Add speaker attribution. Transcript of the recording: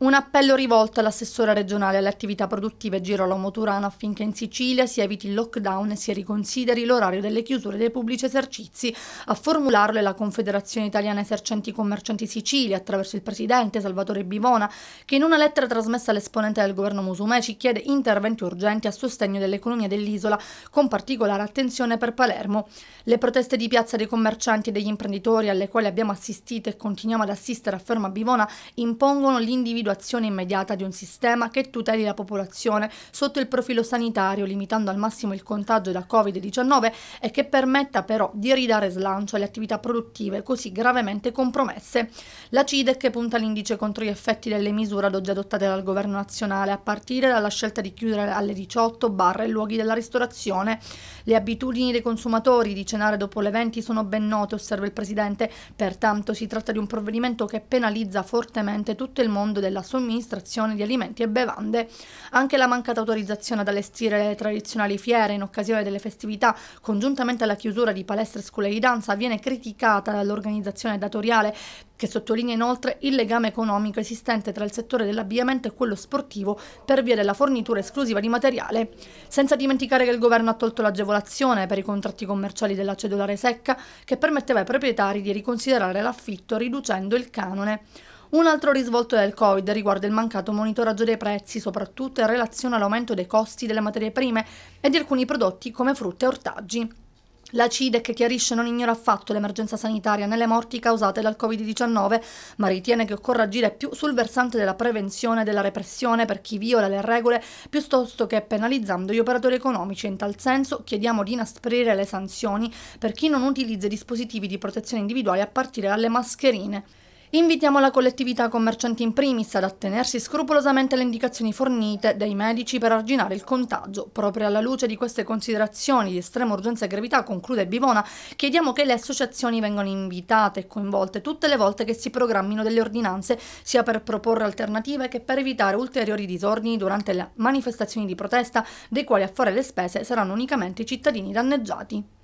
Speaker 1: Un appello rivolto all'assessora regionale alle attività produttive Girolamo Turano affinché in Sicilia si eviti il lockdown e si riconsideri l'orario delle chiusure dei pubblici esercizi. A formularlo è la Confederazione Italiana Esercenti Commercianti Sicilia attraverso il presidente Salvatore Bivona che in una lettera trasmessa all'esponente del governo Musumeci chiede interventi urgenti a sostegno dell'economia dell'isola con particolare attenzione per Palermo. Le proteste di piazza dei commercianti e degli imprenditori alle quali abbiamo assistito e continuiamo ad assistere afferma Bivona impongono l'individuazione individuazione immediata di un sistema che tuteli la popolazione sotto il profilo sanitario, limitando al massimo il contagio da Covid-19 e che permetta però di ridare slancio alle attività produttive così gravemente compromesse. La CIDEC punta l'indice contro gli effetti delle misure ad oggi adottate dal governo nazionale, a partire dalla scelta di chiudere alle 18 barre i luoghi della ristorazione. Le abitudini dei consumatori di cenare dopo le 20 sono ben note, osserva il Presidente, pertanto si tratta di un provvedimento che penalizza fortemente tutto il mondo della della somministrazione di alimenti e bevande. Anche la mancata autorizzazione ad allestire le tradizionali fiere in occasione delle festività, congiuntamente alla chiusura di palestre e scuole di danza, viene criticata dall'organizzazione datoriale che sottolinea inoltre il legame economico esistente tra il settore dell'abbigliamento e quello sportivo per via della fornitura esclusiva di materiale. Senza dimenticare che il governo ha tolto l'agevolazione per i contratti commerciali della cedolare secca che permetteva ai proprietari di riconsiderare l'affitto riducendo il canone. Un altro risvolto del Covid riguarda il mancato monitoraggio dei prezzi, soprattutto in relazione all'aumento dei costi delle materie prime e di alcuni prodotti come frutta e ortaggi. La CIDEC chiarisce non ignora affatto l'emergenza sanitaria nelle morti causate dal Covid-19, ma ritiene che occorra agire più sul versante della prevenzione e della repressione per chi viola le regole, piuttosto che penalizzando gli operatori economici. In tal senso chiediamo di inasprire le sanzioni per chi non utilizza dispositivi di protezione individuale a partire dalle mascherine. Invitiamo la collettività commercianti in primis ad attenersi scrupolosamente alle indicazioni fornite dai medici per arginare il contagio. Proprio alla luce di queste considerazioni di estrema urgenza e gravità, conclude Bivona, chiediamo che le associazioni vengano invitate e coinvolte tutte le volte che si programmino delle ordinanze, sia per proporre alternative che per evitare ulteriori disordini durante le manifestazioni di protesta, dei quali a fare le spese saranno unicamente i cittadini danneggiati.